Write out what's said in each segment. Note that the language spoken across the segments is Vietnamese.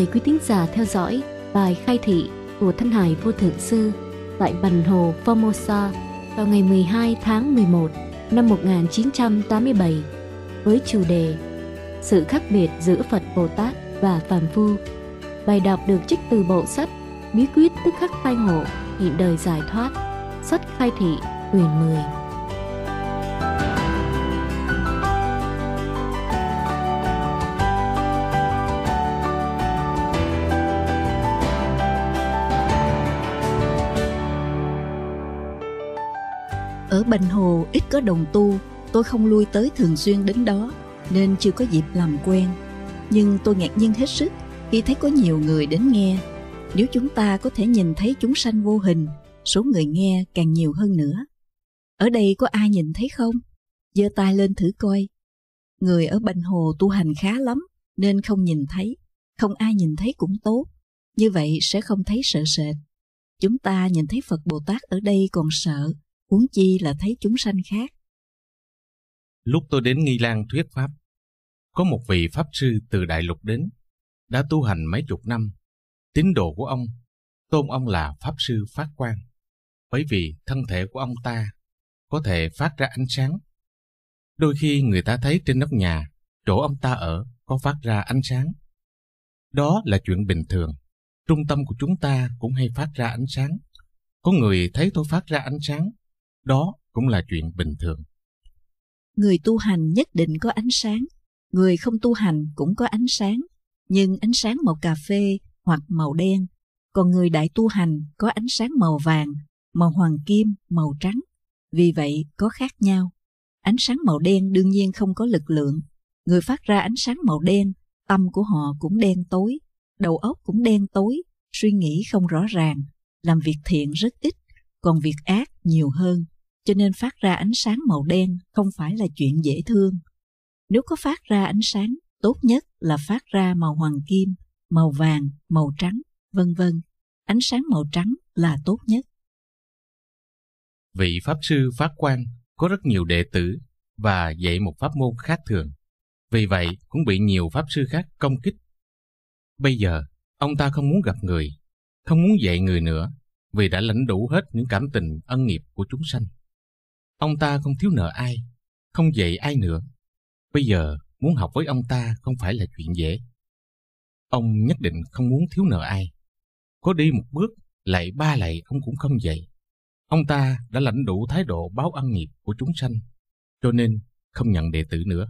mời quý tín giả theo dõi bài khai thị của Thanh Hải Vô Thượng Sư tại bần Hồ Formosa vào ngày 12 tháng 11 năm 1987 với chủ đề Sự khác biệt giữa Phật Bồ Tát và Phàm Phu. Bài đọc được trích từ bộ sách Bí quyết tức khắc khai ngộ, hiện đời giải thoát, sách khai thị quyển 10. Bình Hồ ít có đồng tu, tôi không lui tới thường xuyên đến đó, nên chưa có dịp làm quen. Nhưng tôi ngạc nhiên hết sức khi thấy có nhiều người đến nghe. Nếu chúng ta có thể nhìn thấy chúng sanh vô hình, số người nghe càng nhiều hơn nữa. Ở đây có ai nhìn thấy không? giơ tay lên thử coi. Người ở Bình Hồ tu hành khá lắm, nên không nhìn thấy. Không ai nhìn thấy cũng tốt. Như vậy sẽ không thấy sợ sệt. Chúng ta nhìn thấy Phật Bồ Tát ở đây còn sợ, huống chi là thấy chúng sanh khác. Lúc tôi đến Nghi Lan thuyết pháp, có một vị pháp sư từ đại lục đến, đã tu hành mấy chục năm. Tín đồ của ông, tôn ông là pháp sư phát quang, bởi vì thân thể của ông ta có thể phát ra ánh sáng. Đôi khi người ta thấy trên nóc nhà, chỗ ông ta ở có phát ra ánh sáng. Đó là chuyện bình thường. Trung tâm của chúng ta cũng hay phát ra ánh sáng. Có người thấy tôi phát ra ánh sáng, đó cũng là chuyện bình thường. Người tu hành nhất định có ánh sáng, người không tu hành cũng có ánh sáng, nhưng ánh sáng màu cà phê hoặc màu đen, còn người đại tu hành có ánh sáng màu vàng, màu hoàng kim, màu trắng. Vì vậy có khác nhau. Ánh sáng màu đen đương nhiên không có lực lượng. Người phát ra ánh sáng màu đen, tâm của họ cũng đen tối, đầu óc cũng đen tối, suy nghĩ không rõ ràng, làm việc thiện rất ít, còn việc ác nhiều hơn, cho nên phát ra ánh sáng màu đen không phải là chuyện dễ thương. Nếu có phát ra ánh sáng, tốt nhất là phát ra màu hoàng kim, màu vàng, màu trắng, vân vân. Ánh sáng màu trắng là tốt nhất. Vị Pháp Sư Pháp quan có rất nhiều đệ tử và dạy một pháp môn khác thường. Vì vậy cũng bị nhiều Pháp Sư khác công kích. Bây giờ, ông ta không muốn gặp người, không muốn dạy người nữa vì đã lãnh đủ hết những cảm tình ân nghiệp của chúng sanh. Ông ta không thiếu nợ ai, không dạy ai nữa. Bây giờ muốn học với ông ta không phải là chuyện dễ. Ông nhất định không muốn thiếu nợ ai. Có đi một bước, lại ba lại ông cũng không dạy. Ông ta đã lãnh đủ thái độ báo ân nghiệp của chúng sanh, cho nên không nhận đệ tử nữa.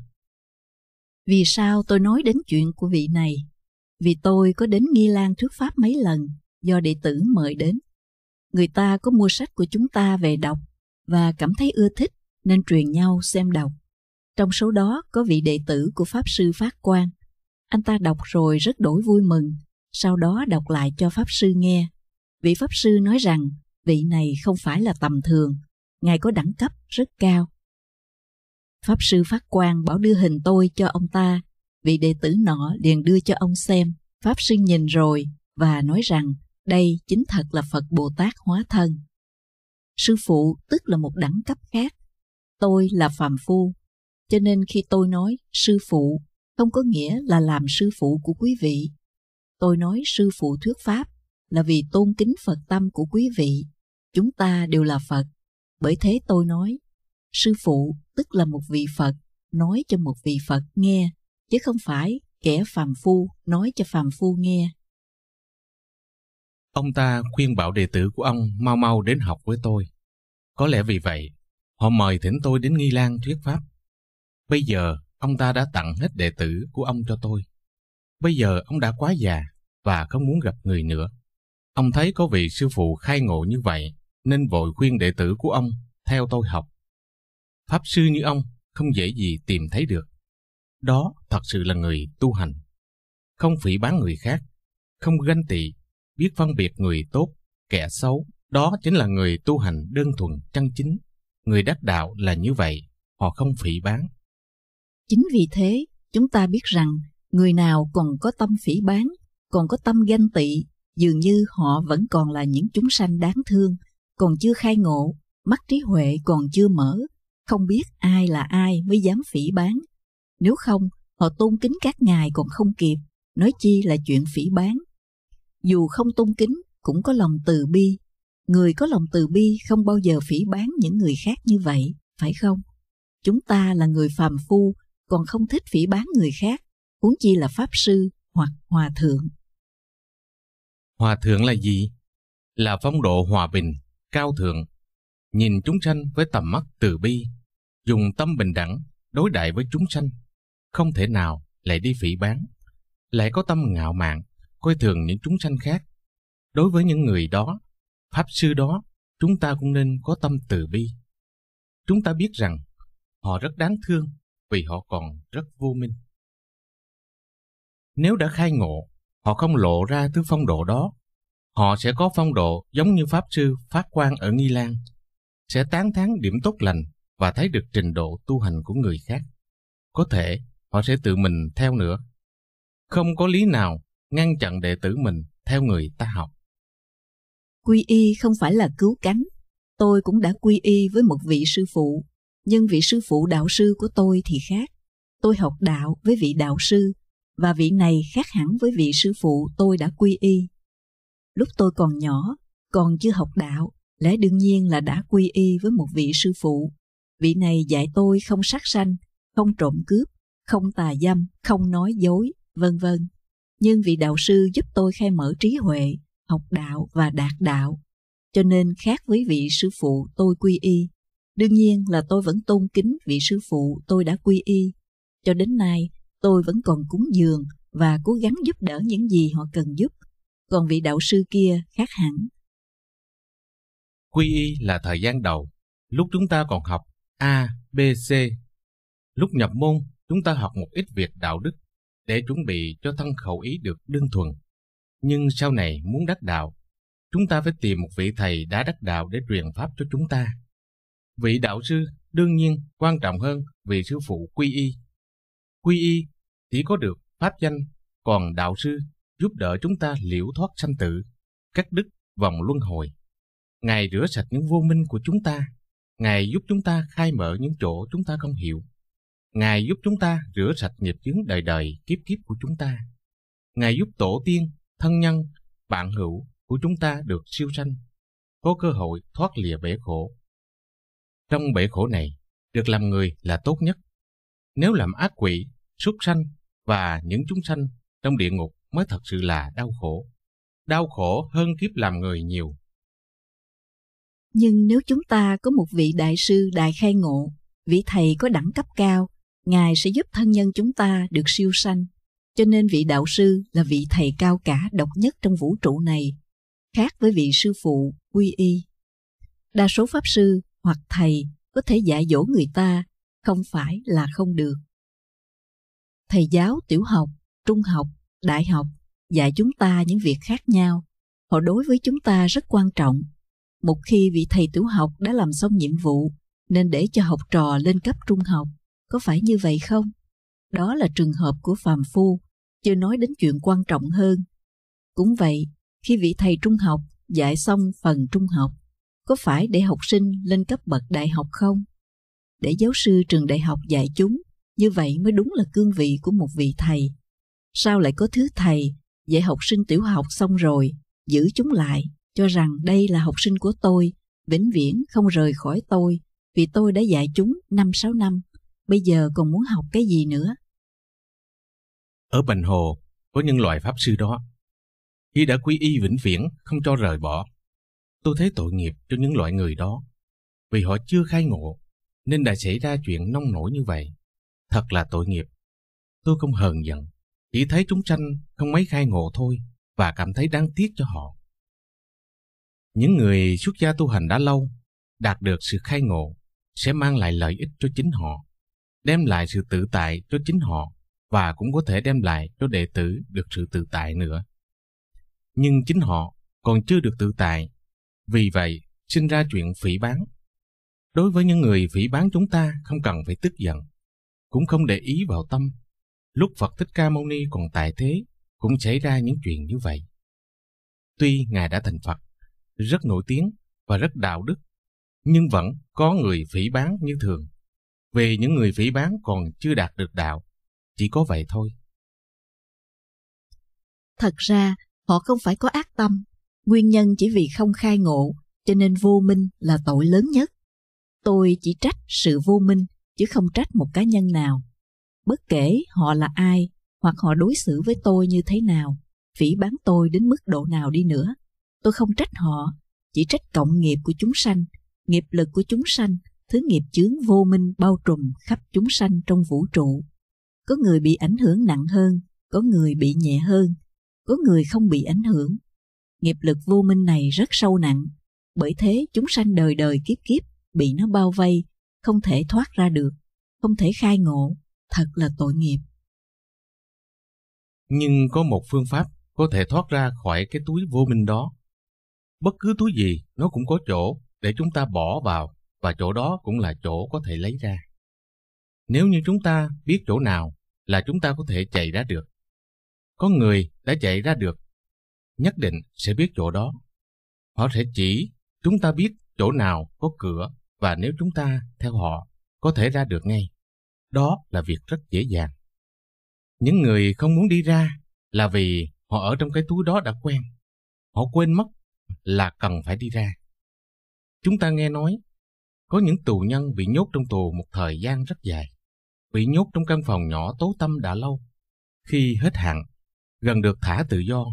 Vì sao tôi nói đến chuyện của vị này? Vì tôi có đến Nghi Lan thuyết pháp mấy lần do đệ tử mời đến người ta có mua sách của chúng ta về đọc và cảm thấy ưa thích nên truyền nhau xem đọc. Trong số đó có vị đệ tử của Pháp Sư Phát Quang. Anh ta đọc rồi rất đổi vui mừng, sau đó đọc lại cho Pháp Sư nghe. Vị Pháp Sư nói rằng vị này không phải là tầm thường, ngài có đẳng cấp rất cao. Pháp Sư Phát Quang bảo đưa hình tôi cho ông ta, vị đệ tử nọ liền đưa cho ông xem. Pháp Sư nhìn rồi và nói rằng đây chính thật là Phật Bồ Tát hóa thân. Sư phụ tức là một đẳng cấp khác. Tôi là phàm phu. Cho nên khi tôi nói sư phụ, không có nghĩa là làm sư phụ của quý vị. Tôi nói sư phụ thuyết pháp là vì tôn kính Phật tâm của quý vị. Chúng ta đều là Phật. Bởi thế tôi nói, sư phụ tức là một vị Phật, nói cho một vị Phật nghe, chứ không phải kẻ phàm phu nói cho phàm phu nghe. Ông ta khuyên bảo đệ tử của ông mau mau đến học với tôi. Có lẽ vì vậy, họ mời thỉnh tôi đến Nghi Lan thuyết pháp. Bây giờ, ông ta đã tặng hết đệ tử của ông cho tôi. Bây giờ ông đã quá già và không muốn gặp người nữa. Ông thấy có vị sư phụ khai ngộ như vậy nên vội khuyên đệ tử của ông theo tôi học. Pháp sư như ông không dễ gì tìm thấy được. Đó thật sự là người tu hành. Không phỉ bán người khác, không ganh tị biết phân biệt người tốt, kẻ xấu, đó chính là người tu hành đơn thuần chân chính. Người đắc đạo là như vậy, họ không phỉ bán. Chính vì thế, chúng ta biết rằng người nào còn có tâm phỉ bán, còn có tâm ganh tị, dường như họ vẫn còn là những chúng sanh đáng thương, còn chưa khai ngộ, mắt trí huệ còn chưa mở, không biết ai là ai mới dám phỉ bán. Nếu không, họ tôn kính các ngài còn không kịp, nói chi là chuyện phỉ bán dù không tôn kính cũng có lòng từ bi. Người có lòng từ bi không bao giờ phỉ bán những người khác như vậy, phải không? Chúng ta là người phàm phu, còn không thích phỉ bán người khác, huống chi là pháp sư hoặc hòa thượng. Hòa thượng là gì? Là phong độ hòa bình, cao thượng, nhìn chúng sanh với tầm mắt từ bi, dùng tâm bình đẳng đối đại với chúng sanh, không thể nào lại đi phỉ bán, lại có tâm ngạo mạn, coi thường những chúng sanh khác. Đối với những người đó, Pháp Sư đó, chúng ta cũng nên có tâm từ bi. Chúng ta biết rằng họ rất đáng thương vì họ còn rất vô minh. Nếu đã khai ngộ, họ không lộ ra thứ phong độ đó. Họ sẽ có phong độ giống như Pháp Sư Phát Quang ở Nghi Lan, sẽ tán thán điểm tốt lành và thấy được trình độ tu hành của người khác. Có thể họ sẽ tự mình theo nữa. Không có lý nào ngăn chặn đệ tử mình theo người ta học. Quy y không phải là cứu cánh. Tôi cũng đã quy y với một vị sư phụ, nhưng vị sư phụ đạo sư của tôi thì khác. Tôi học đạo với vị đạo sư, và vị này khác hẳn với vị sư phụ tôi đã quy y. Lúc tôi còn nhỏ, còn chưa học đạo, lẽ đương nhiên là đã quy y với một vị sư phụ. Vị này dạy tôi không sát sanh, không trộm cướp, không tà dâm, không nói dối, vân vân nhưng vị đạo sư giúp tôi khai mở trí huệ, học đạo và đạt đạo. Cho nên khác với vị sư phụ tôi quy y, đương nhiên là tôi vẫn tôn kính vị sư phụ tôi đã quy y. Cho đến nay, tôi vẫn còn cúng dường và cố gắng giúp đỡ những gì họ cần giúp. Còn vị đạo sư kia khác hẳn. Quy y là thời gian đầu, lúc chúng ta còn học A, B, C. Lúc nhập môn, chúng ta học một ít việc đạo đức để chuẩn bị cho thân khẩu ý được đơn thuần. Nhưng sau này muốn đắc đạo, chúng ta phải tìm một vị thầy đã đắc đạo để truyền pháp cho chúng ta. Vị đạo sư đương nhiên quan trọng hơn vị sư phụ quy y. Quy y chỉ có được pháp danh, còn đạo sư giúp đỡ chúng ta liễu thoát sanh tử, cắt đứt vòng luân hồi. Ngài rửa sạch những vô minh của chúng ta, Ngài giúp chúng ta khai mở những chỗ chúng ta không hiểu Ngài giúp chúng ta rửa sạch nghiệp chướng đời đời kiếp kiếp của chúng ta. Ngài giúp tổ tiên, thân nhân, bạn hữu của chúng ta được siêu sanh, có cơ hội thoát lìa bể khổ. Trong bể khổ này, được làm người là tốt nhất. Nếu làm ác quỷ, súc sanh và những chúng sanh trong địa ngục mới thật sự là đau khổ. Đau khổ hơn kiếp làm người nhiều. Nhưng nếu chúng ta có một vị đại sư đại khai ngộ, vị thầy có đẳng cấp cao, Ngài sẽ giúp thân nhân chúng ta được siêu sanh. Cho nên vị đạo sư là vị thầy cao cả độc nhất trong vũ trụ này, khác với vị sư phụ quy y. Đa số pháp sư hoặc thầy có thể dạy dỗ người ta, không phải là không được. Thầy giáo tiểu học, trung học, đại học dạy chúng ta những việc khác nhau. Họ đối với chúng ta rất quan trọng. Một khi vị thầy tiểu học đã làm xong nhiệm vụ, nên để cho học trò lên cấp trung học có phải như vậy không? Đó là trường hợp của phàm phu, chưa nói đến chuyện quan trọng hơn. Cũng vậy, khi vị thầy trung học dạy xong phần trung học, có phải để học sinh lên cấp bậc đại học không? Để giáo sư trường đại học dạy chúng, như vậy mới đúng là cương vị của một vị thầy. Sao lại có thứ thầy dạy học sinh tiểu học xong rồi, giữ chúng lại, cho rằng đây là học sinh của tôi, vĩnh viễn không rời khỏi tôi, vì tôi đã dạy chúng 5-6 năm bây giờ còn muốn học cái gì nữa? Ở Bành Hồ có những loại pháp sư đó. khi đã quy y vĩnh viễn, không cho rời bỏ. Tôi thấy tội nghiệp cho những loại người đó, vì họ chưa khai ngộ, nên đã xảy ra chuyện nông nổi như vậy. Thật là tội nghiệp. Tôi không hờn giận, chỉ thấy chúng tranh không mấy khai ngộ thôi và cảm thấy đáng tiếc cho họ. Những người xuất gia tu hành đã lâu, đạt được sự khai ngộ sẽ mang lại lợi ích cho chính họ đem lại sự tự tại cho chính họ và cũng có thể đem lại cho đệ tử được sự tự tại nữa. Nhưng chính họ còn chưa được tự tại, vì vậy sinh ra chuyện phỉ bán. Đối với những người phỉ bán chúng ta không cần phải tức giận, cũng không để ý vào tâm. Lúc Phật Thích Ca Mâu Ni còn tại thế, cũng xảy ra những chuyện như vậy. Tuy Ngài đã thành Phật, rất nổi tiếng và rất đạo đức, nhưng vẫn có người phỉ bán như thường về những người phỉ bán còn chưa đạt được đạo. Chỉ có vậy thôi. Thật ra, họ không phải có ác tâm. Nguyên nhân chỉ vì không khai ngộ, cho nên vô minh là tội lớn nhất. Tôi chỉ trách sự vô minh, chứ không trách một cá nhân nào. Bất kể họ là ai, hoặc họ đối xử với tôi như thế nào, phỉ bán tôi đến mức độ nào đi nữa. Tôi không trách họ, chỉ trách cộng nghiệp của chúng sanh, nghiệp lực của chúng sanh thứ nghiệp chướng vô minh bao trùm khắp chúng sanh trong vũ trụ. Có người bị ảnh hưởng nặng hơn, có người bị nhẹ hơn, có người không bị ảnh hưởng. Nghiệp lực vô minh này rất sâu nặng, bởi thế chúng sanh đời đời kiếp kiếp bị nó bao vây, không thể thoát ra được, không thể khai ngộ, thật là tội nghiệp. Nhưng có một phương pháp có thể thoát ra khỏi cái túi vô minh đó. Bất cứ túi gì nó cũng có chỗ để chúng ta bỏ vào và chỗ đó cũng là chỗ có thể lấy ra. Nếu như chúng ta biết chỗ nào là chúng ta có thể chạy ra được. Có người đã chạy ra được, nhất định sẽ biết chỗ đó. Họ sẽ chỉ chúng ta biết chỗ nào có cửa và nếu chúng ta theo họ có thể ra được ngay. Đó là việc rất dễ dàng. Những người không muốn đi ra là vì họ ở trong cái túi đó đã quen. Họ quên mất là cần phải đi ra. Chúng ta nghe nói có những tù nhân bị nhốt trong tù một thời gian rất dài, bị nhốt trong căn phòng nhỏ tố tâm đã lâu. Khi hết hạn, gần được thả tự do,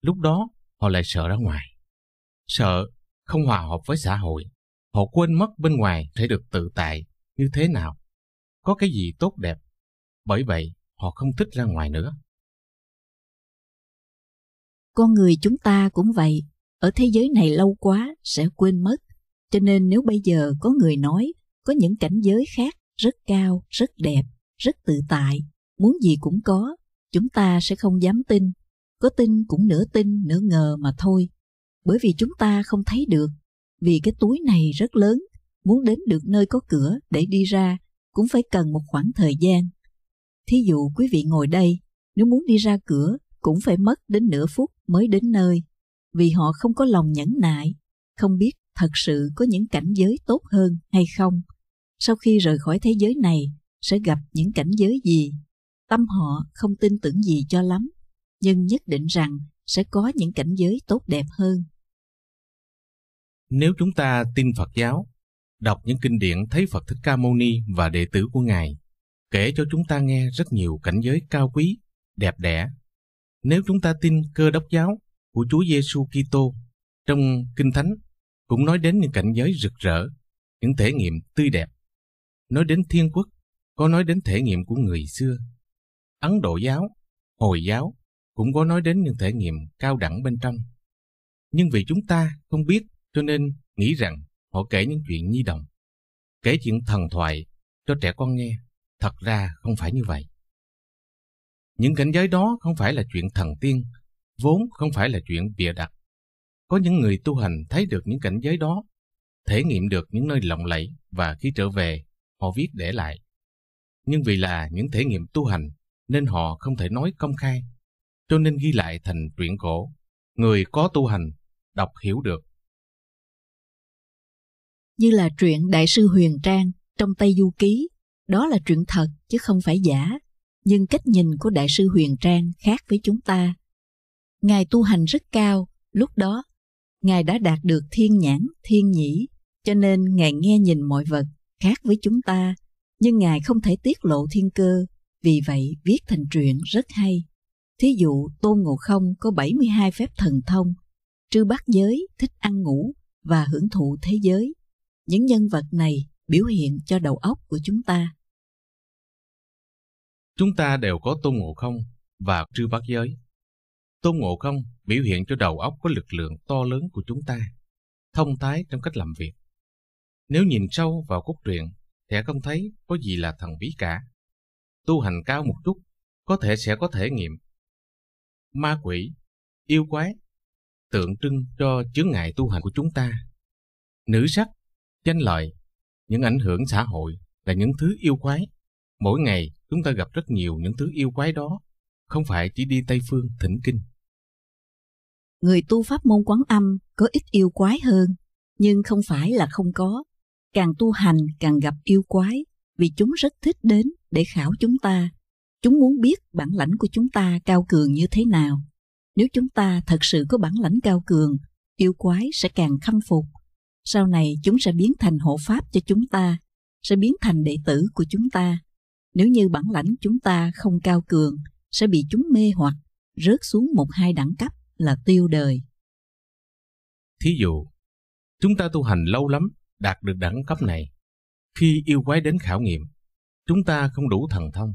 lúc đó họ lại sợ ra ngoài. Sợ không hòa hợp với xã hội, họ quên mất bên ngoài sẽ được tự tại như thế nào, có cái gì tốt đẹp. Bởi vậy, họ không thích ra ngoài nữa. Con người chúng ta cũng vậy, ở thế giới này lâu quá sẽ quên mất cho nên nếu bây giờ có người nói có những cảnh giới khác rất cao, rất đẹp, rất tự tại, muốn gì cũng có, chúng ta sẽ không dám tin. Có tin cũng nửa tin, nửa ngờ mà thôi. Bởi vì chúng ta không thấy được, vì cái túi này rất lớn, muốn đến được nơi có cửa để đi ra cũng phải cần một khoảng thời gian. Thí dụ quý vị ngồi đây, nếu muốn đi ra cửa cũng phải mất đến nửa phút mới đến nơi, vì họ không có lòng nhẫn nại, không biết thật sự có những cảnh giới tốt hơn hay không? Sau khi rời khỏi thế giới này, sẽ gặp những cảnh giới gì? Tâm họ không tin tưởng gì cho lắm, nhưng nhất định rằng sẽ có những cảnh giới tốt đẹp hơn. Nếu chúng ta tin Phật giáo, đọc những kinh điển thấy Phật Thích Ca Mâu Ni và đệ tử của Ngài, kể cho chúng ta nghe rất nhiều cảnh giới cao quý, đẹp đẽ. Nếu chúng ta tin cơ đốc giáo của Chúa Giêsu Kitô trong Kinh Thánh cũng nói đến những cảnh giới rực rỡ, những thể nghiệm tươi đẹp. Nói đến thiên quốc, có nói đến thể nghiệm của người xưa. Ấn Độ giáo, Hồi giáo cũng có nói đến những thể nghiệm cao đẳng bên trong. Nhưng vì chúng ta không biết cho nên nghĩ rằng họ kể những chuyện nhi đồng, kể chuyện thần thoại cho trẻ con nghe. Thật ra không phải như vậy. Những cảnh giới đó không phải là chuyện thần tiên, vốn không phải là chuyện bịa đặt có những người tu hành thấy được những cảnh giới đó, thể nghiệm được những nơi lộng lẫy và khi trở về, họ viết để lại. Nhưng vì là những thể nghiệm tu hành nên họ không thể nói công khai, cho nên ghi lại thành truyện cổ. Người có tu hành, đọc hiểu được. Như là truyện Đại sư Huyền Trang trong Tây Du Ký, đó là truyện thật chứ không phải giả, nhưng cách nhìn của Đại sư Huyền Trang khác với chúng ta. Ngài tu hành rất cao, lúc đó Ngài đã đạt được thiên nhãn, thiên nhĩ, cho nên Ngài nghe nhìn mọi vật khác với chúng ta, nhưng Ngài không thể tiết lộ thiên cơ, vì vậy viết thành truyện rất hay. Thí dụ Tôn Ngộ Không có 72 phép thần thông, trư bát giới thích ăn ngủ và hưởng thụ thế giới. Những nhân vật này biểu hiện cho đầu óc của chúng ta. Chúng ta đều có Tôn Ngộ Không và trư bát giới. Tôn Ngộ Không biểu hiện cho đầu óc có lực lượng to lớn của chúng ta, thông thái trong cách làm việc. Nếu nhìn sâu vào cốt truyện, sẽ không thấy có gì là thần bí cả. Tu hành cao một chút, có thể sẽ có thể nghiệm. Ma quỷ, yêu quái, tượng trưng cho chướng ngại tu hành của chúng ta. Nữ sắc, danh lợi, những ảnh hưởng xã hội là những thứ yêu quái. Mỗi ngày chúng ta gặp rất nhiều những thứ yêu quái đó, không phải chỉ đi Tây Phương thỉnh kinh người tu pháp môn quán âm có ít yêu quái hơn, nhưng không phải là không có. Càng tu hành càng gặp yêu quái, vì chúng rất thích đến để khảo chúng ta. Chúng muốn biết bản lãnh của chúng ta cao cường như thế nào. Nếu chúng ta thật sự có bản lãnh cao cường, yêu quái sẽ càng khâm phục. Sau này chúng sẽ biến thành hộ pháp cho chúng ta, sẽ biến thành đệ tử của chúng ta. Nếu như bản lãnh chúng ta không cao cường, sẽ bị chúng mê hoặc, rớt xuống một hai đẳng cấp là tiêu đời. Thí dụ, chúng ta tu hành lâu lắm, đạt được đẳng cấp này. Khi yêu quái đến khảo nghiệm, chúng ta không đủ thần thông.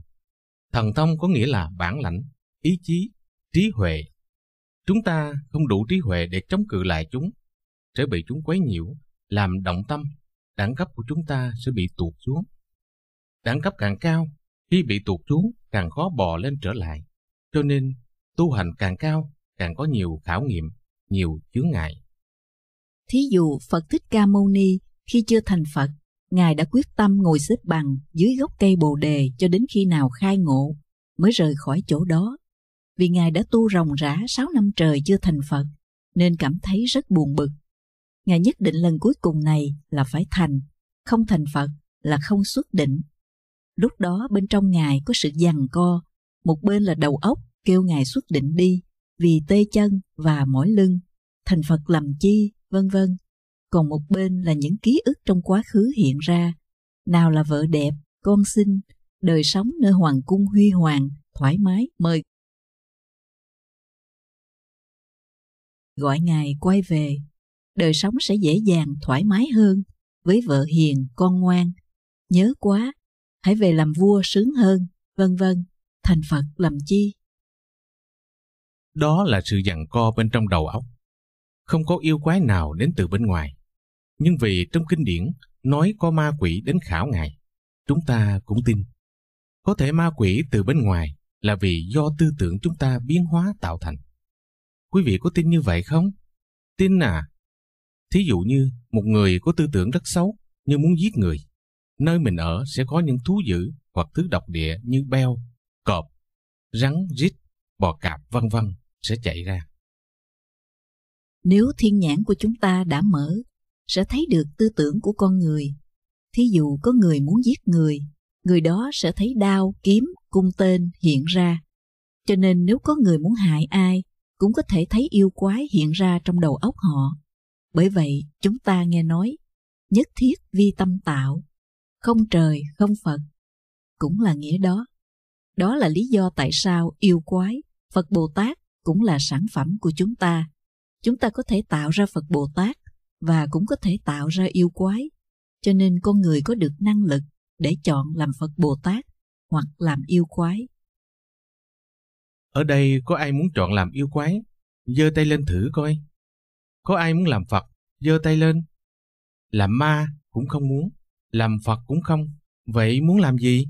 Thần thông có nghĩa là bản lãnh, ý chí, trí huệ. Chúng ta không đủ trí huệ để chống cự lại chúng, sẽ bị chúng quấy nhiễu, làm động tâm, đẳng cấp của chúng ta sẽ bị tuột xuống. Đẳng cấp càng cao, khi bị tuột xuống càng khó bò lên trở lại. Cho nên, tu hành càng cao càng có nhiều khảo nghiệm, nhiều chướng ngại. Thí dụ Phật Thích Ca Mâu Ni khi chưa thành Phật, Ngài đã quyết tâm ngồi xếp bằng dưới gốc cây Bồ Đề cho đến khi nào khai ngộ mới rời khỏi chỗ đó. Vì Ngài đã tu ròng rã 6 năm trời chưa thành Phật, nên cảm thấy rất buồn bực. Ngài nhất định lần cuối cùng này là phải thành, không thành Phật là không xuất định. Lúc đó bên trong Ngài có sự giằng co, một bên là đầu óc kêu Ngài xuất định đi, vì tê chân và mỏi lưng, thành Phật làm chi, vân vân. Còn một bên là những ký ức trong quá khứ hiện ra, nào là vợ đẹp, con xinh, đời sống nơi hoàng cung huy hoàng, thoải mái, mời. Gọi ngài quay về, đời sống sẽ dễ dàng, thoải mái hơn, với vợ hiền, con ngoan. Nhớ quá, hãy về làm vua sướng hơn, vân vân, thành Phật làm chi. Đó là sự giằng co bên trong đầu óc. Không có yêu quái nào đến từ bên ngoài. Nhưng vì trong kinh điển nói có ma quỷ đến khảo ngài, chúng ta cũng tin. Có thể ma quỷ từ bên ngoài là vì do tư tưởng chúng ta biến hóa tạo thành. Quý vị có tin như vậy không? Tin à? Thí dụ như một người có tư tưởng rất xấu như muốn giết người. Nơi mình ở sẽ có những thú dữ hoặc thứ độc địa như beo, cọp, rắn, rít, bò cạp vân vân sẽ chạy ra. Nếu thiên nhãn của chúng ta đã mở, sẽ thấy được tư tưởng của con người. Thí dụ có người muốn giết người, người đó sẽ thấy đao, kiếm, cung tên hiện ra. Cho nên nếu có người muốn hại ai, cũng có thể thấy yêu quái hiện ra trong đầu óc họ. Bởi vậy, chúng ta nghe nói, nhất thiết vi tâm tạo, không trời, không Phật, cũng là nghĩa đó. Đó là lý do tại sao yêu quái Phật Bồ Tát cũng là sản phẩm của chúng ta. Chúng ta có thể tạo ra Phật Bồ Tát và cũng có thể tạo ra yêu quái. Cho nên con người có được năng lực để chọn làm Phật Bồ Tát hoặc làm yêu quái. Ở đây có ai muốn chọn làm yêu quái? Giơ tay lên thử coi. Có ai muốn làm Phật? Giơ tay lên. Làm ma cũng không muốn, làm Phật cũng không. Vậy muốn làm gì?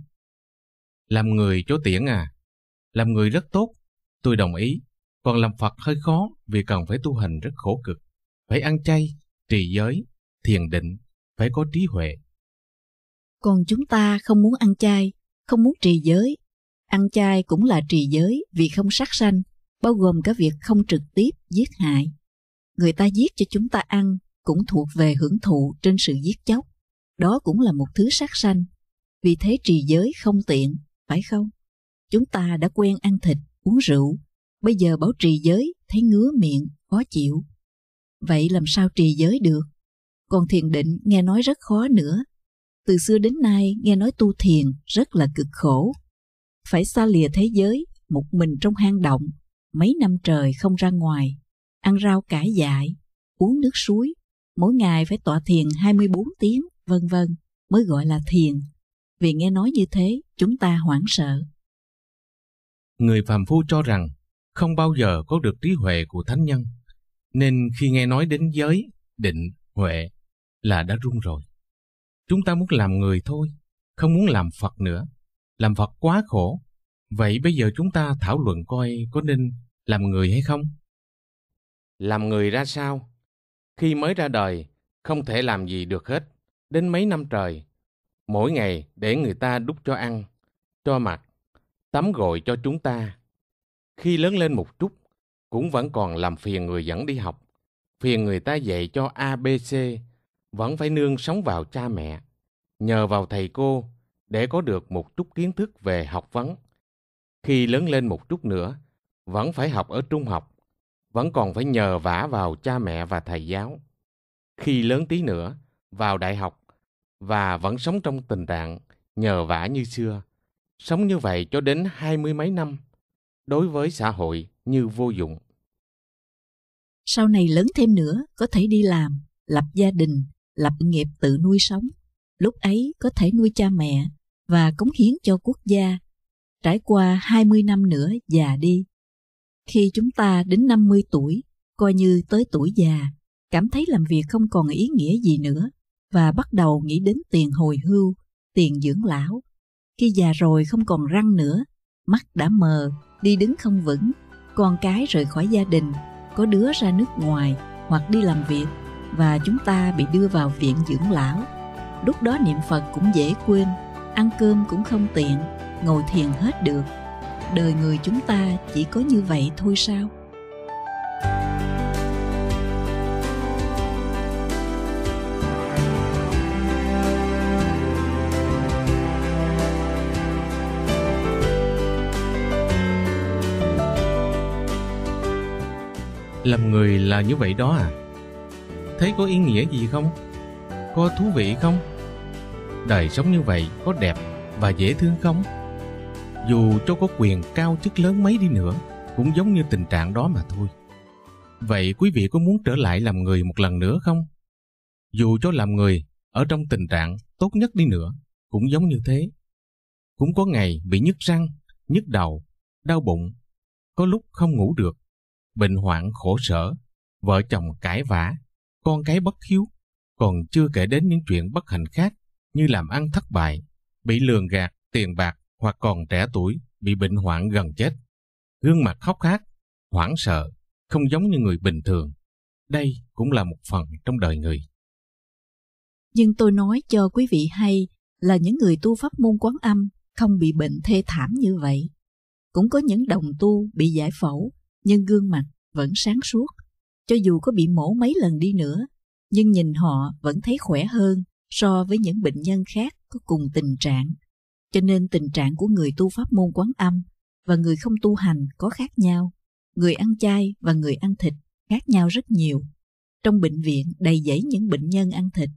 Làm người chỗ tiễn à? Làm người rất tốt, Tôi đồng ý, còn làm Phật hơi khó vì cần phải tu hành rất khổ cực. Phải ăn chay, trì giới, thiền định, phải có trí huệ. Còn chúng ta không muốn ăn chay, không muốn trì giới. Ăn chay cũng là trì giới vì không sát sanh, bao gồm cả việc không trực tiếp giết hại. Người ta giết cho chúng ta ăn cũng thuộc về hưởng thụ trên sự giết chóc. Đó cũng là một thứ sát sanh. Vì thế trì giới không tiện, phải không? Chúng ta đã quen ăn thịt, uống rượu, bây giờ bảo trì giới thấy ngứa miệng, khó chịu. Vậy làm sao trì giới được? Còn thiền định nghe nói rất khó nữa. Từ xưa đến nay nghe nói tu thiền rất là cực khổ. Phải xa lìa thế giới, một mình trong hang động, mấy năm trời không ra ngoài, ăn rau cải dại, uống nước suối, mỗi ngày phải tọa thiền 24 tiếng, vân vân, mới gọi là thiền. Vì nghe nói như thế, chúng ta hoảng sợ người phàm phu cho rằng không bao giờ có được trí huệ của thánh nhân, nên khi nghe nói đến giới, định, huệ là đã run rồi. Chúng ta muốn làm người thôi, không muốn làm Phật nữa. Làm Phật quá khổ. Vậy bây giờ chúng ta thảo luận coi có nên làm người hay không? Làm người ra sao? Khi mới ra đời, không thể làm gì được hết. Đến mấy năm trời, mỗi ngày để người ta đúc cho ăn, cho mặc, tắm gội cho chúng ta. Khi lớn lên một chút, cũng vẫn còn làm phiền người dẫn đi học, phiền người ta dạy cho ABC, vẫn phải nương sống vào cha mẹ, nhờ vào thầy cô để có được một chút kiến thức về học vấn. Khi lớn lên một chút nữa, vẫn phải học ở trung học, vẫn còn phải nhờ vả vào cha mẹ và thầy giáo. Khi lớn tí nữa, vào đại học và vẫn sống trong tình trạng nhờ vả như xưa, Sống như vậy cho đến hai mươi mấy năm, đối với xã hội như vô dụng. Sau này lớn thêm nữa, có thể đi làm, lập gia đình, lập nghiệp tự nuôi sống. Lúc ấy có thể nuôi cha mẹ và cống hiến cho quốc gia. Trải qua hai mươi năm nữa già đi. Khi chúng ta đến năm mươi tuổi, coi như tới tuổi già, cảm thấy làm việc không còn ý nghĩa gì nữa và bắt đầu nghĩ đến tiền hồi hưu, tiền dưỡng lão, khi già rồi không còn răng nữa, mắt đã mờ, đi đứng không vững, con cái rời khỏi gia đình, có đứa ra nước ngoài hoặc đi làm việc và chúng ta bị đưa vào viện dưỡng lão. Lúc đó niệm Phật cũng dễ quên, ăn cơm cũng không tiện, ngồi thiền hết được. Đời người chúng ta chỉ có như vậy thôi sao? làm người là như vậy đó à thấy có ý nghĩa gì không có thú vị không đời sống như vậy có đẹp và dễ thương không dù cho có quyền cao chức lớn mấy đi nữa cũng giống như tình trạng đó mà thôi vậy quý vị có muốn trở lại làm người một lần nữa không dù cho làm người ở trong tình trạng tốt nhất đi nữa cũng giống như thế cũng có ngày bị nhức răng nhức đầu đau bụng có lúc không ngủ được bệnh hoạn khổ sở, vợ chồng cãi vã, con cái bất hiếu, còn chưa kể đến những chuyện bất hạnh khác như làm ăn thất bại, bị lường gạt, tiền bạc hoặc còn trẻ tuổi bị bệnh hoạn gần chết. Gương mặt khóc khát, hoảng sợ, không giống như người bình thường. Đây cũng là một phần trong đời người. Nhưng tôi nói cho quý vị hay là những người tu pháp môn quán âm không bị bệnh thê thảm như vậy. Cũng có những đồng tu bị giải phẫu nhưng gương mặt vẫn sáng suốt. Cho dù có bị mổ mấy lần đi nữa, nhưng nhìn họ vẫn thấy khỏe hơn so với những bệnh nhân khác có cùng tình trạng. Cho nên tình trạng của người tu pháp môn quán âm và người không tu hành có khác nhau. Người ăn chay và người ăn thịt khác nhau rất nhiều. Trong bệnh viện đầy dẫy những bệnh nhân ăn thịt.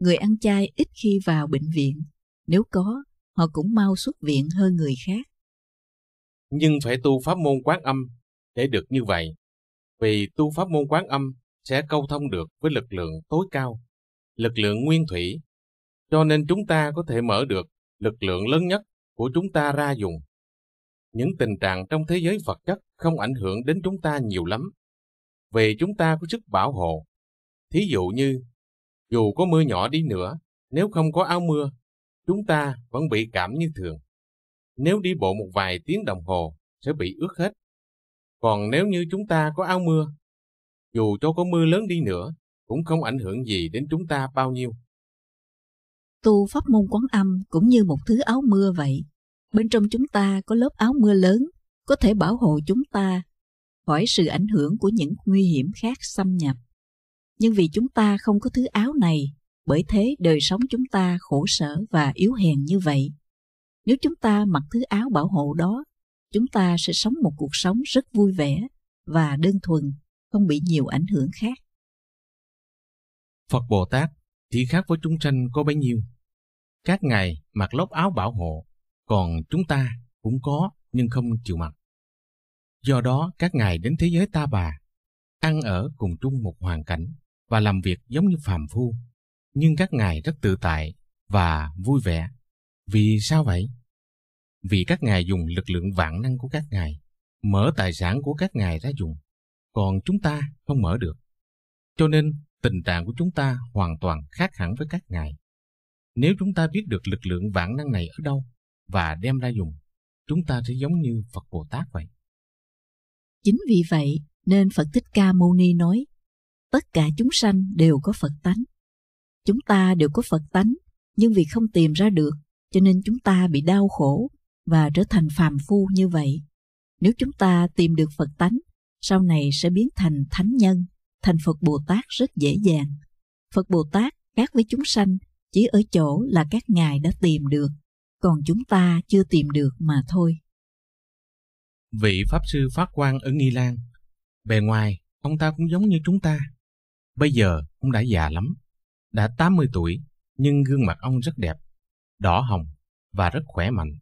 Người ăn chay ít khi vào bệnh viện. Nếu có, họ cũng mau xuất viện hơn người khác. Nhưng phải tu pháp môn quán âm để được như vậy, vì tu pháp môn quán âm sẽ câu thông được với lực lượng tối cao, lực lượng nguyên thủy, cho nên chúng ta có thể mở được lực lượng lớn nhất của chúng ta ra dùng. Những tình trạng trong thế giới vật chất không ảnh hưởng đến chúng ta nhiều lắm, vì chúng ta có sức bảo hộ. Thí dụ như, dù có mưa nhỏ đi nữa, nếu không có áo mưa, chúng ta vẫn bị cảm như thường. Nếu đi bộ một vài tiếng đồng hồ, sẽ bị ướt hết còn nếu như chúng ta có áo mưa, dù cho có mưa lớn đi nữa, cũng không ảnh hưởng gì đến chúng ta bao nhiêu. Tu pháp môn quán âm cũng như một thứ áo mưa vậy. Bên trong chúng ta có lớp áo mưa lớn, có thể bảo hộ chúng ta khỏi sự ảnh hưởng của những nguy hiểm khác xâm nhập. Nhưng vì chúng ta không có thứ áo này, bởi thế đời sống chúng ta khổ sở và yếu hèn như vậy. Nếu chúng ta mặc thứ áo bảo hộ đó, chúng ta sẽ sống một cuộc sống rất vui vẻ và đơn thuần, không bị nhiều ảnh hưởng khác. Phật Bồ Tát thì khác với chúng sanh có bấy nhiêu. Các ngài mặc lóc áo bảo hộ, còn chúng ta cũng có nhưng không chịu mặc. Do đó các ngài đến thế giới ta bà, ăn ở cùng chung một hoàn cảnh và làm việc giống như phàm phu. Nhưng các ngài rất tự tại và vui vẻ. Vì sao vậy? vì các ngài dùng lực lượng vạn năng của các ngài, mở tài sản của các ngài ra dùng, còn chúng ta không mở được. Cho nên, tình trạng của chúng ta hoàn toàn khác hẳn với các ngài. Nếu chúng ta biết được lực lượng vạn năng này ở đâu và đem ra dùng, chúng ta sẽ giống như Phật Bồ Tát vậy. Chính vì vậy nên Phật Thích Ca Mâu Ni nói, tất cả chúng sanh đều có Phật tánh. Chúng ta đều có Phật tánh, nhưng vì không tìm ra được, cho nên chúng ta bị đau khổ, và trở thành phàm phu như vậy. Nếu chúng ta tìm được Phật tánh, sau này sẽ biến thành thánh nhân, thành Phật Bồ Tát rất dễ dàng. Phật Bồ Tát khác với chúng sanh chỉ ở chỗ là các ngài đã tìm được, còn chúng ta chưa tìm được mà thôi. Vị Pháp Sư Phát Quang ở Nghi Lan, bề ngoài ông ta cũng giống như chúng ta. Bây giờ ông đã già lắm, đã 80 tuổi, nhưng gương mặt ông rất đẹp, đỏ hồng và rất khỏe mạnh.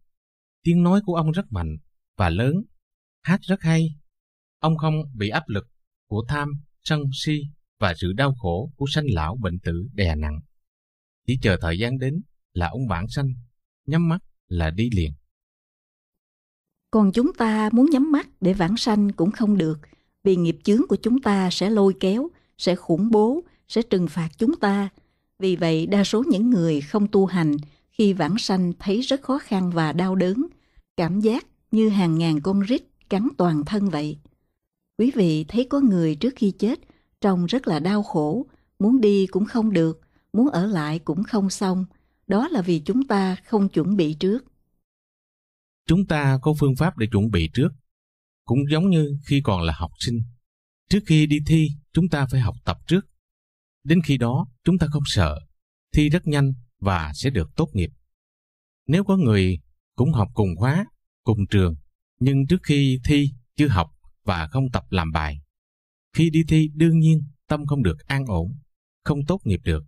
Tiếng nói của ông rất mạnh và lớn, hát rất hay. Ông không bị áp lực của tham, sân, si và sự đau khổ của sanh lão bệnh tử đè nặng. Chỉ chờ thời gian đến là ông bản sanh, nhắm mắt là đi liền. Còn chúng ta muốn nhắm mắt để vãng sanh cũng không được, vì nghiệp chướng của chúng ta sẽ lôi kéo, sẽ khủng bố, sẽ trừng phạt chúng ta. Vì vậy, đa số những người không tu hành khi vãng sanh thấy rất khó khăn và đau đớn, cảm giác như hàng ngàn con rít cắn toàn thân vậy. Quý vị thấy có người trước khi chết trông rất là đau khổ, muốn đi cũng không được, muốn ở lại cũng không xong, đó là vì chúng ta không chuẩn bị trước. Chúng ta có phương pháp để chuẩn bị trước, cũng giống như khi còn là học sinh. Trước khi đi thi, chúng ta phải học tập trước. Đến khi đó, chúng ta không sợ. Thi rất nhanh và sẽ được tốt nghiệp. Nếu có người cũng học cùng khóa, cùng trường, nhưng trước khi thi chưa học và không tập làm bài, khi đi thi đương nhiên tâm không được an ổn, không tốt nghiệp được.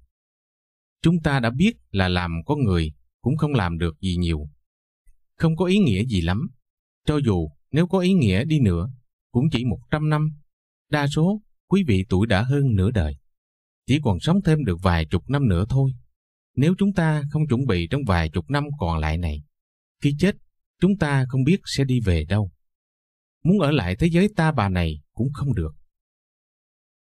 Chúng ta đã biết là làm có người cũng không làm được gì nhiều. Không có ý nghĩa gì lắm, cho dù nếu có ý nghĩa đi nữa, cũng chỉ 100 năm. Đa số quý vị tuổi đã hơn nửa đời, chỉ còn sống thêm được vài chục năm nữa thôi nếu chúng ta không chuẩn bị trong vài chục năm còn lại này, khi chết, chúng ta không biết sẽ đi về đâu. Muốn ở lại thế giới ta bà này cũng không được.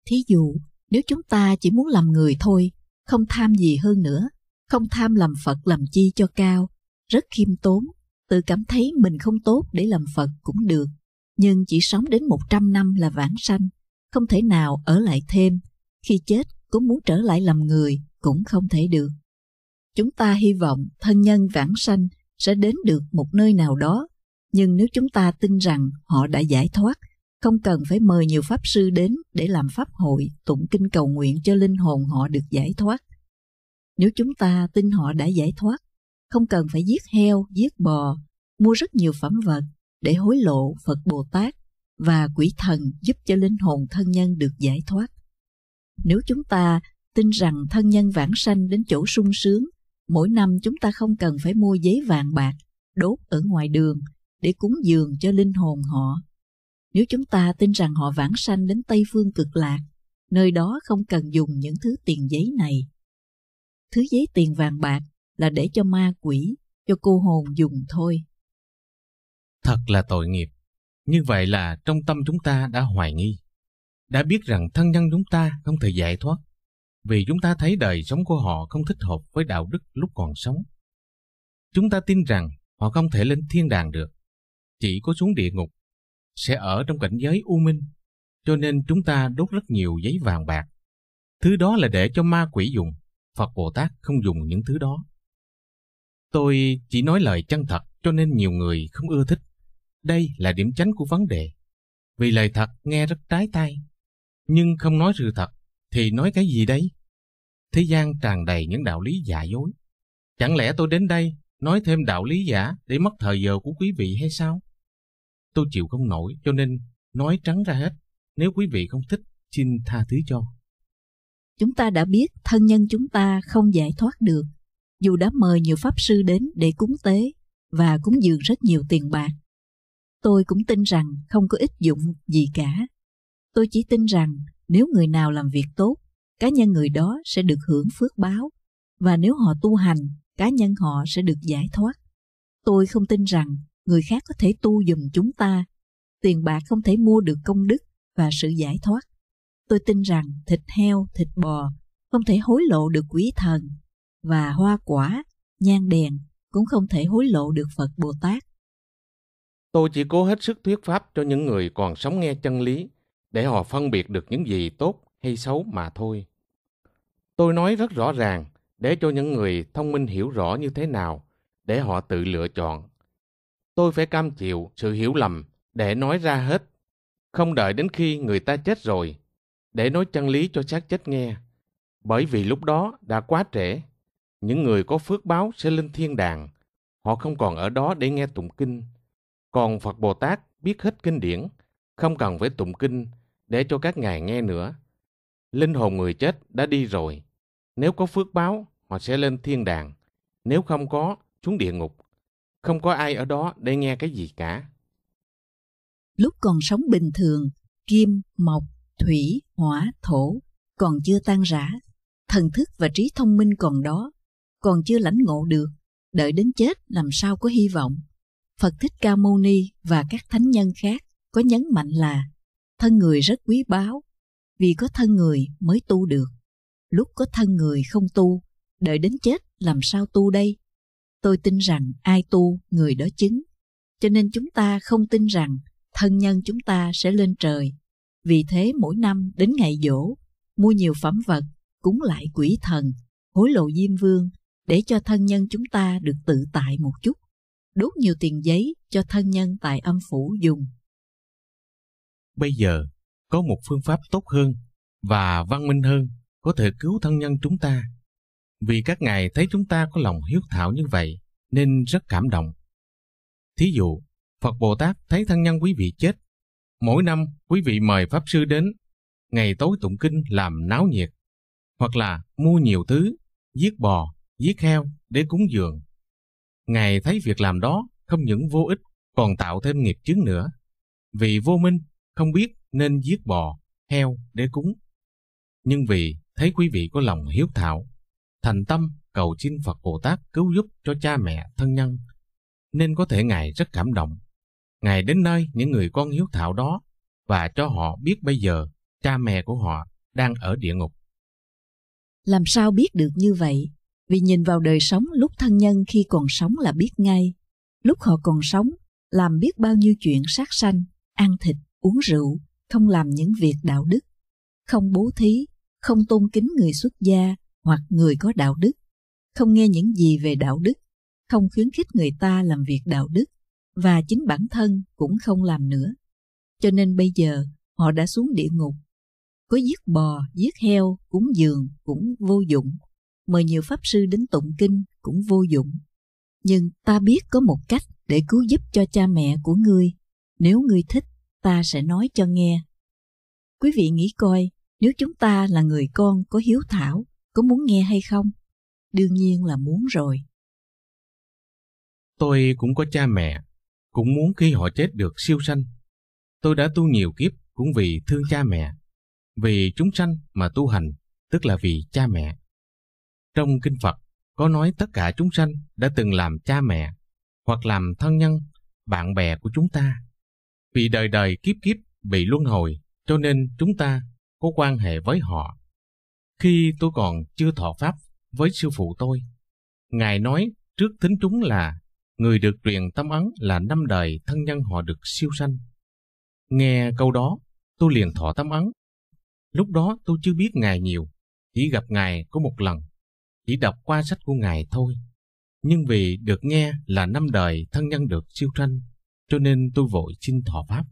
Thí dụ, nếu chúng ta chỉ muốn làm người thôi, không tham gì hơn nữa, không tham làm Phật làm chi cho cao, rất khiêm tốn, tự cảm thấy mình không tốt để làm Phật cũng được, nhưng chỉ sống đến 100 năm là vãng sanh, không thể nào ở lại thêm, khi chết cũng muốn trở lại làm người cũng không thể được. Chúng ta hy vọng thân nhân vãng sanh sẽ đến được một nơi nào đó, nhưng nếu chúng ta tin rằng họ đã giải thoát, không cần phải mời nhiều pháp sư đến để làm pháp hội, tụng kinh cầu nguyện cho linh hồn họ được giải thoát. Nếu chúng ta tin họ đã giải thoát, không cần phải giết heo, giết bò, mua rất nhiều phẩm vật để hối lộ Phật Bồ Tát và quỷ thần giúp cho linh hồn thân nhân được giải thoát. Nếu chúng ta tin rằng thân nhân vãng sanh đến chỗ sung sướng mỗi năm chúng ta không cần phải mua giấy vàng bạc đốt ở ngoài đường để cúng dường cho linh hồn họ. Nếu chúng ta tin rằng họ vãng sanh đến Tây Phương cực lạc, nơi đó không cần dùng những thứ tiền giấy này. Thứ giấy tiền vàng bạc là để cho ma quỷ, cho cô hồn dùng thôi. Thật là tội nghiệp. Như vậy là trong tâm chúng ta đã hoài nghi, đã biết rằng thân nhân chúng ta không thể giải thoát, vì chúng ta thấy đời sống của họ không thích hợp với đạo đức lúc còn sống. Chúng ta tin rằng họ không thể lên thiên đàng được, chỉ có xuống địa ngục, sẽ ở trong cảnh giới u minh, cho nên chúng ta đốt rất nhiều giấy vàng bạc. Thứ đó là để cho ma quỷ dùng, Phật Bồ Tát không dùng những thứ đó. Tôi chỉ nói lời chân thật cho nên nhiều người không ưa thích. Đây là điểm tránh của vấn đề. Vì lời thật nghe rất trái tai, nhưng không nói sự thật thì nói cái gì đây? Thế gian tràn đầy những đạo lý giả dối. Chẳng lẽ tôi đến đây nói thêm đạo lý giả để mất thời giờ của quý vị hay sao? Tôi chịu không nổi cho nên nói trắng ra hết. Nếu quý vị không thích, xin tha thứ cho. Chúng ta đã biết thân nhân chúng ta không giải thoát được, dù đã mời nhiều pháp sư đến để cúng tế và cúng dường rất nhiều tiền bạc. Tôi cũng tin rằng không có ích dụng gì cả. Tôi chỉ tin rằng nếu người nào làm việc tốt, cá nhân người đó sẽ được hưởng phước báo, và nếu họ tu hành, cá nhân họ sẽ được giải thoát. Tôi không tin rằng người khác có thể tu dùm chúng ta. Tiền bạc không thể mua được công đức và sự giải thoát. Tôi tin rằng thịt heo, thịt bò không thể hối lộ được quý thần, và hoa quả, nhang đèn cũng không thể hối lộ được Phật Bồ Tát. Tôi chỉ cố hết sức thuyết pháp cho những người còn sống nghe chân lý để họ phân biệt được những gì tốt hay xấu mà thôi. Tôi nói rất rõ ràng để cho những người thông minh hiểu rõ như thế nào để họ tự lựa chọn. Tôi phải cam chịu sự hiểu lầm để nói ra hết, không đợi đến khi người ta chết rồi để nói chân lý cho xác chết nghe, bởi vì lúc đó đã quá trễ. Những người có phước báo sẽ lên thiên đàng, họ không còn ở đó để nghe tụng kinh. Còn Phật Bồ Tát biết hết kinh điển, không cần phải tụng kinh để cho các ngài nghe nữa. Linh hồn người chết đã đi rồi. Nếu có phước báo, họ sẽ lên thiên đàng. Nếu không có, xuống địa ngục. Không có ai ở đó để nghe cái gì cả. Lúc còn sống bình thường, kim, mộc, thủy, hỏa, thổ còn chưa tan rã. Thần thức và trí thông minh còn đó, còn chưa lãnh ngộ được. Đợi đến chết làm sao có hy vọng. Phật Thích Ca Mâu Ni và các thánh nhân khác có nhấn mạnh là thân người rất quý báu vì có thân người mới tu được lúc có thân người không tu đợi đến chết làm sao tu đây tôi tin rằng ai tu người đó chứng cho nên chúng ta không tin rằng thân nhân chúng ta sẽ lên trời vì thế mỗi năm đến ngày dỗ mua nhiều phẩm vật cúng lại quỷ thần hối lộ diêm vương để cho thân nhân chúng ta được tự tại một chút đốt nhiều tiền giấy cho thân nhân tại âm phủ dùng bây giờ có một phương pháp tốt hơn và văn minh hơn có thể cứu thân nhân chúng ta. Vì các ngài thấy chúng ta có lòng hiếu thảo như vậy nên rất cảm động. Thí dụ, Phật Bồ Tát thấy thân nhân quý vị chết. Mỗi năm quý vị mời Pháp Sư đến, ngày tối tụng kinh làm náo nhiệt, hoặc là mua nhiều thứ, giết bò, giết heo để cúng dường. Ngài thấy việc làm đó không những vô ích còn tạo thêm nghiệp chướng nữa. Vì vô minh không biết nên giết bò, heo để cúng. Nhưng vì thấy quý vị có lòng hiếu thảo, thành tâm cầu xin Phật Bồ Tát cứu giúp cho cha mẹ thân nhân, nên có thể Ngài rất cảm động. Ngài đến nơi những người con hiếu thảo đó và cho họ biết bây giờ cha mẹ của họ đang ở địa ngục. Làm sao biết được như vậy? Vì nhìn vào đời sống lúc thân nhân khi còn sống là biết ngay, lúc họ còn sống làm biết bao nhiêu chuyện sát sanh, ăn thịt, uống rượu, không làm những việc đạo đức, không bố thí, không tôn kính người xuất gia hoặc người có đạo đức, không nghe những gì về đạo đức, không khuyến khích người ta làm việc đạo đức, và chính bản thân cũng không làm nữa. Cho nên bây giờ họ đã xuống địa ngục. Có giết bò, giết heo, cúng dường cũng vô dụng. Mời nhiều pháp sư đến tụng kinh cũng vô dụng. Nhưng ta biết có một cách để cứu giúp cho cha mẹ của ngươi, nếu ngươi thích ta sẽ nói cho nghe. Quý vị nghĩ coi, nếu chúng ta là người con có hiếu thảo, có muốn nghe hay không? Đương nhiên là muốn rồi. Tôi cũng có cha mẹ, cũng muốn khi họ chết được siêu sanh. Tôi đã tu nhiều kiếp cũng vì thương cha mẹ, vì chúng sanh mà tu hành, tức là vì cha mẹ. Trong Kinh Phật có nói tất cả chúng sanh đã từng làm cha mẹ hoặc làm thân nhân, bạn bè của chúng ta vì đời đời kiếp kiếp bị luân hồi, cho nên chúng ta có quan hệ với họ. Khi tôi còn chưa thọ pháp với sư phụ tôi, Ngài nói trước tính chúng là người được truyền tâm ấn là năm đời thân nhân họ được siêu sanh. Nghe câu đó, tôi liền thọ tâm ấn. Lúc đó tôi chưa biết Ngài nhiều, chỉ gặp Ngài có một lần, chỉ đọc qua sách của Ngài thôi. Nhưng vì được nghe là năm đời thân nhân được siêu sanh, cho nên tôi vội xin thọ pháp.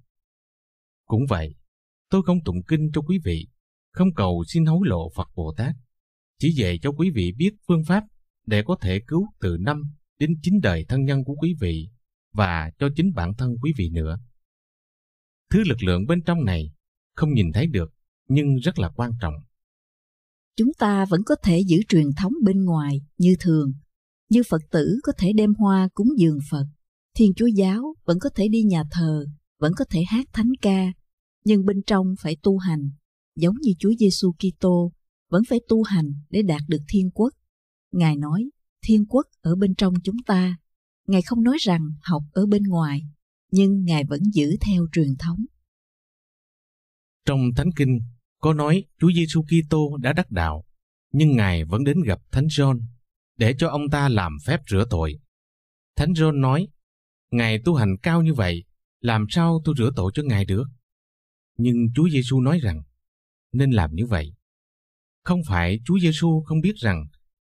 Cũng vậy, tôi không tụng kinh cho quý vị, không cầu xin hối lộ Phật Bồ Tát, chỉ dạy cho quý vị biết phương pháp để có thể cứu từ năm đến chín đời thân nhân của quý vị và cho chính bản thân quý vị nữa. Thứ lực lượng bên trong này không nhìn thấy được nhưng rất là quan trọng. Chúng ta vẫn có thể giữ truyền thống bên ngoài như thường, như Phật tử có thể đem hoa cúng dường Phật Thiên Chúa Giáo vẫn có thể đi nhà thờ, vẫn có thể hát thánh ca, nhưng bên trong phải tu hành, giống như Chúa Giêsu Kitô vẫn phải tu hành để đạt được thiên quốc. Ngài nói, thiên quốc ở bên trong chúng ta. Ngài không nói rằng học ở bên ngoài, nhưng Ngài vẫn giữ theo truyền thống. Trong Thánh Kinh, có nói Chúa Giêsu Kitô đã đắc đạo, nhưng Ngài vẫn đến gặp Thánh John để cho ông ta làm phép rửa tội. Thánh John nói, Ngài tu hành cao như vậy, làm sao tôi rửa tội cho Ngài được? Nhưng Chúa Giêsu nói rằng, nên làm như vậy. Không phải Chúa Giêsu không biết rằng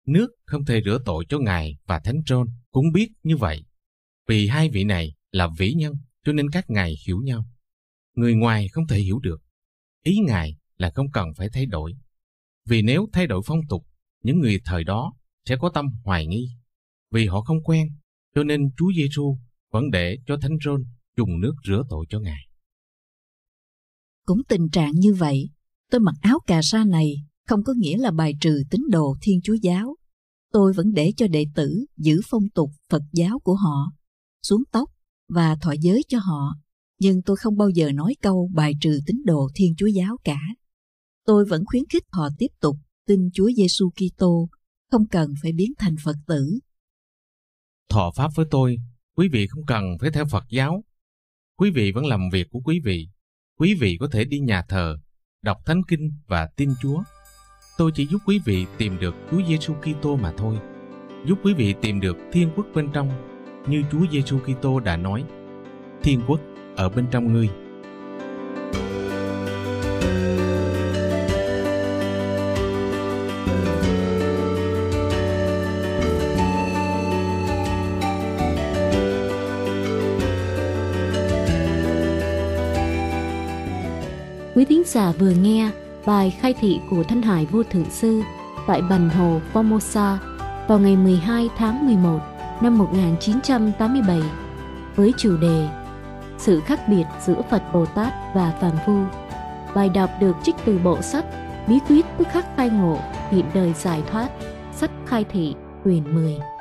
nước không thể rửa tội cho Ngài và Thánh John cũng biết như vậy. Vì hai vị này là vĩ nhân cho nên các ngài hiểu nhau. Người ngoài không thể hiểu được. Ý ngài là không cần phải thay đổi. Vì nếu thay đổi phong tục, những người thời đó sẽ có tâm hoài nghi. Vì họ không quen, cho nên Chúa Giêsu vẫn để cho Thánh Rôn dùng nước rửa tội cho Ngài. Cũng tình trạng như vậy, tôi mặc áo cà sa này không có nghĩa là bài trừ tín đồ Thiên Chúa Giáo. Tôi vẫn để cho đệ tử giữ phong tục Phật giáo của họ, xuống tóc và thọ giới cho họ, nhưng tôi không bao giờ nói câu bài trừ tín đồ Thiên Chúa Giáo cả. Tôi vẫn khuyến khích họ tiếp tục tin Chúa Giêsu Kitô, không cần phải biến thành Phật tử. Thọ pháp với tôi Quý vị không cần phải theo Phật giáo. Quý vị vẫn làm việc của quý vị. Quý vị có thể đi nhà thờ, đọc thánh kinh và tin Chúa. Tôi chỉ giúp quý vị tìm được Chúa Giêsu Kitô mà thôi. Giúp quý vị tìm được thiên quốc bên trong như Chúa Giêsu Kitô đã nói. Thiên quốc ở bên trong ngươi. giả vừa nghe bài khai thị của Thanh Hải Vô Thượng Sư tại Bành Hồ, Formosa vào ngày 12 tháng 11 năm 1987 với chủ đề Sự khác biệt giữa Phật Bồ Tát và Phàm Phu. Bài đọc được trích từ bộ sách Bí quyết tức khắc khai ngộ, hiện đời giải thoát, sách khai thị, quyền 10.